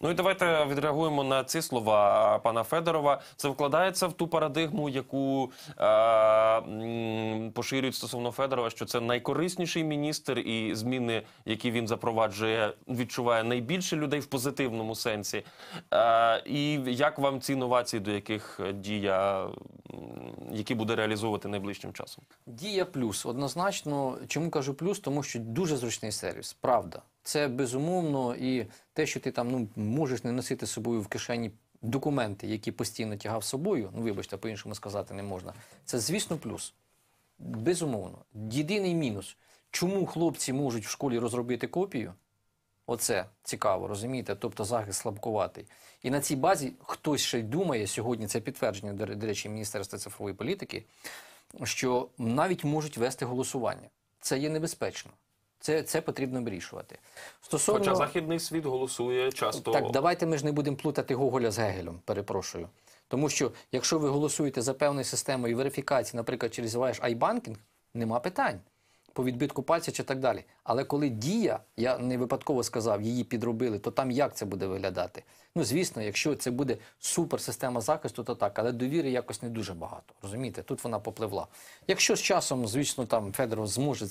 Ну і давайте відреагуємо на ці слова пана Федорова. Це вкладається в ту парадигму, яку е, поширюють стосовно Федорова, що це найкорисніший міністр, і зміни, які він запроваджує, відчуває найбільше людей в позитивному сенсі. Е, І як вам ці новації, до яких дія які буде реалізовувати найближчим часом? Дія плюс однозначно. Чому кажу плюс? Тому що дуже зручний сервіс, правда це безумовно і те, що ти там ну можеш не носити з собою в кишені документи, які постійно тягав з собою. Ну вибачте, по-іншому сказати не можна. Це, звісно, плюс. Безумовно. Єдиний мінус, чому хлопці можуть в школі розробити копію. Оце цікаво, розумієте? Тобто захист слабкуватий. І на цій базі хтось ще й думає сьогодні. Це підтвердження до речі, Міністерства цифрової політики, що навіть можуть вести голосування. Це є небезпечно. Це це потрібно вирішувати. Стосовно... Хоча західний світ голосує часто. Так, давайте ми ж не будемо плутати Гоголя з Гегелем, перепрошую. Тому що якщо ви голосуєте за певною системою верифікації, наприклад, через ваш iBanking, нема питань по відбитку пальця чи так далі. Але коли дія, я не випадково сказав, її підробили, то там як це буде виглядати? Ну, звісно, якщо це буде суперсистема захисту, то так, але довіри якось не дуже багато. Розумієте, тут вона попливла. Якщо з часом, звісно, там Федоров зможе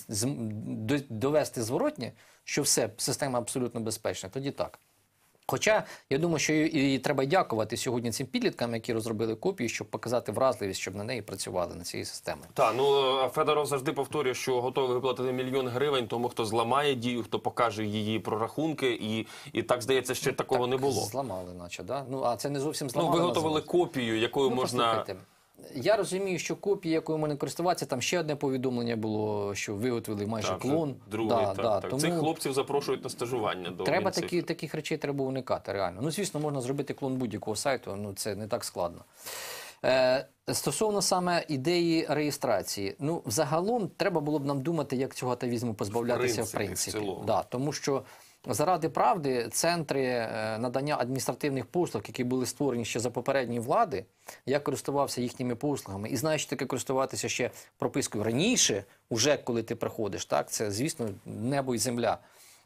довести зворотнє, що все, система абсолютно безпечна, тоді так. Хоча я думаю, що і треба дякувати сьогодні цим підліткам, які розробили копію, щоб показати вразливість, щоб на неї працювали на цій системи. Так, ну е, Федоров завжди повторює, що готовий виплатити мільйон гривень тому, хто зламає дію, хто покаже її прорахунки, і і так здається, ще ну, такого так, не було. Зламали, наче да. Ну а це не зовсім ну, зламали. Ну виготовили називати. копію, якою ну, можна. Послухайте я розумію, що копії, якою можна користуватися, там ще одне повідомлення було, що виготовили майже Так, клон. Другий, Да, так, да, так. Цих хлопців запрошують на стажування до Треба такі, таких речей треба уникати, реально. Ну, звісно, можна зробити клон будь-якого сайту, ну це не так складно. Е, стосовно саме ідеї реєстрації, ну, взагалом треба було б нам думати, як цього атавізму позбавлятися в принципі. принципі, в цілому. да, тому що Заради правди, центри е, надання адміністративних послуг, які були створені ще за попередньої влади, я користувався їхніми послугами. І знаєш, таке користуватися ще пропискою раніше, уже коли ти приходиш, так це звісно небо і земля.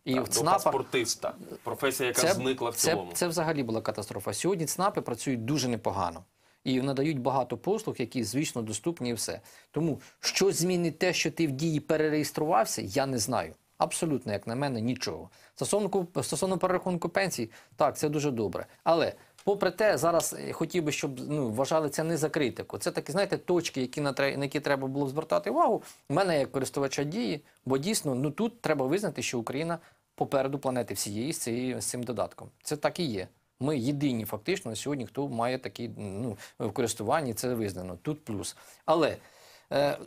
І так, в ЦНАПах... паспортиста, професія, яка це, зникла в цілому. Це, це взагалі була катастрофа. Сьогодні ЦНАПи працюють дуже непогано і надають багато послуг, які звісно доступні, і все. Тому що змінить те, що ти в дії перереєструвався, я не знаю. Абсолютно, як на мене, нічого. Стосовно, стосовно перерахунку пенсій, так, це дуже добре. Але попри те, зараз е, хотів би, щоб ну, вважали це не за критику. Це такі, знаєте, точки, які на, на які треба було звертати увагу. У мене як користувача дії, бо дійсно ну тут треба визнати, що Україна попереду планети всієї з цією з цим додатком. Це так і є. Ми єдині фактично на сьогодні, хто має такі ну в користуванні це визнано. Тут плюс. Але Е,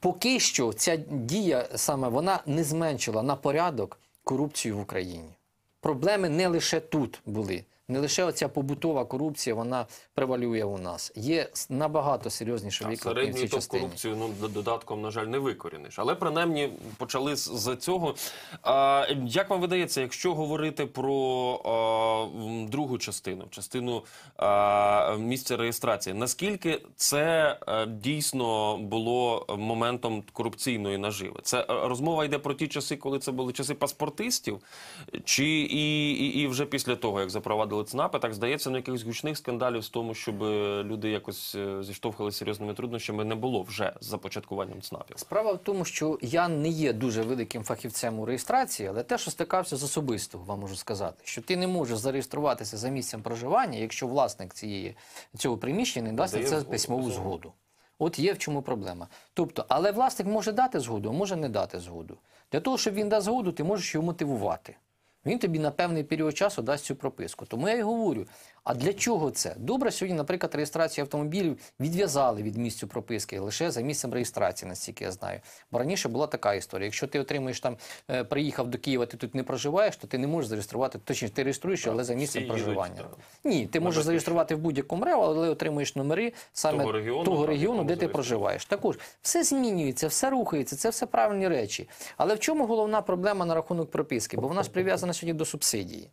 поки що ця дія саме вона не зменшила на порядок корупцію в Україні. Проблеми не лише тут були не лише оця побутова корупція, вона превалює у нас. Є набагато серйозніше виклики в цій частині. корупцію. Ну додатком на жаль не викоріниш, але принаймні почали з цього. А, Як вам видається, якщо говорити про а, другу частину, частину а, місця реєстрації, наскільки це а, е, дійсно було моментом корупційної наживи? Це е, розмова йде про ті часи, коли це були часи паспортистів, чи і, і, і вже після того як запровадили ЦНАПИ так здається, ну якихось гучних скандалів з тому, щоб е, люди якось е, зіштовхали серйозними труднощами, не було вже з започаткуванням ЦНАПів. Справа в тому, що я не є дуже великим фахівцем у реєстрації, але те, що стикався з особисто, вам можу сказати, що ти не можеш зареєструватися за місцем проживання, якщо власник цієї цього приміщення не дасть це згоду. письмову згоду. От є в чому проблема. Тобто, але власник може дати згоду, а може не дати згоду. Для того, щоб він дав згоду, ти можеш його мотивувати. Він тобі на певний період часу дасть цю прописку. Тому я й говорю: а для чого це? Добре, сьогодні, наприклад, реєстрацію автомобілів відв'язали від місця прописки лише за місцем реєстрації, наскільки я знаю. Бо раніше була така історія. Якщо ти отримуєш там, е, приїхав до Києва, ти тут не проживаєш, то ти не можеш зареєструвати, точніше, ти реєструєш, але за місцем проживання. Ні, ти можеш зареєструвати в будь-якому реву, але отримуєш номери саме того регіону, того регіону де ти проживаєш. Також все змінюється, все рухається, це все правильні речі. Але в чому головна проблема на рахунок прописки? Бо вона ж прив'язана сьогодні до субсидії.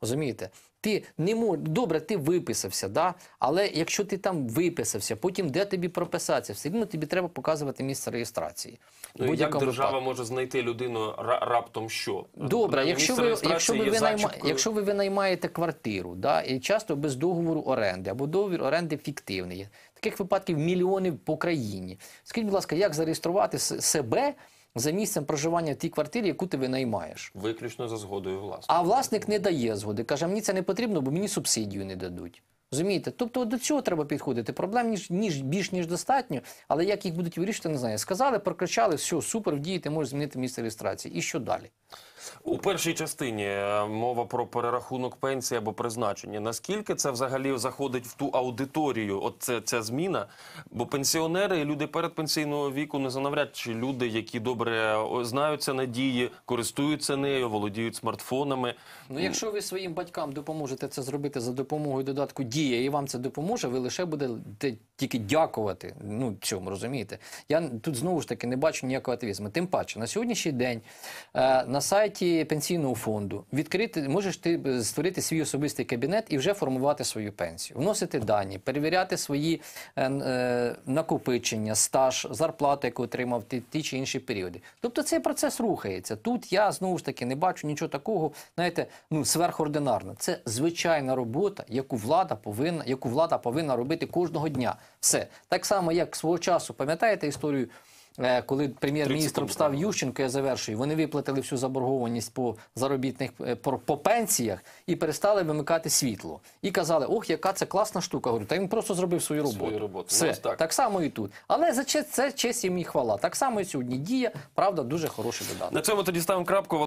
Розумієте? Ти не мож... Добре, ти виписався, да? але якщо ти там виписався, потім де тобі прописатися, все одно тобі треба показувати місце реєстрації. Ну, як держава випадку. може знайти людину раптом що? Добре, е, якщо ви, якщо, ви винайма... якщо ви винаймаєте квартиру, да? і часто без договору оренди або договір оренди фіктивний, таких випадків мільйони по країні. Скажіть, будь ласка, як зареєструвати себе? за місцем проживання в тій квартирі, яку ти винаймаєш. Виключно за згодою власника. А власник не дає згоди. Каже, мені це не потрібно, бо мені субсидію не дадуть. Розумієте? Тобто до цього треба підходити. Проблем ніж ніж більш ніж достатньо, але як їх будуть вирішити, не знаю. Сказали, прокричали, все, супер, в дії можеш змінити місце реєстрації. І що далі? У першій частині е, мова про перерахунок пенсії або призначення. Наскільки це взагалі заходить в ту аудиторію? От це ця зміна? Бо пенсіонери і люди передпенсійного віку не занавряд чи люди, які добре е, знаються надії, користуються нею, володіють смартфонами. Ну, якщо ви своїм батькам допоможете це зробити за допомогою додатку діє і вам це допоможе, ви лише будете тільки дякувати. Ну цьому розумієте? Я тут знову ж таки не бачу ніякого ативізму. Тим паче, на сьогоднішній день е, на сайті пенсійного фонду відкрити можеш ти е, створити свій особистий кабінет і вже формувати свою пенсію, вносити дані, перевіряти свої е, накопичення, стаж, зарплату, яку отримав ти ті чи інші періоди. Тобто цей процес рухається. Тут я знову ж таки не бачу нічого такого, знаєте, ну сверхординарно. Це звичайна робота, яку влада повинна, яку влада повинна робити кожного дня. Все так само, як свого часу, пам'ятаєте історію. Е, коли прем'єр-міністром став Ющенко, я завершую, вони виплатили всю заборгованість по заробітних е, по, пенсіях і перестали вимикати світло. І казали, ох, яка це класна штука. Говорю, та він просто зробив свою роботу. Свою роботу. Все. Yes, так. так само і тут. Але за це честь їм і хвала. Так само і сьогодні дія, правда, дуже хороший додаток. На цьому тоді ставимо крапку.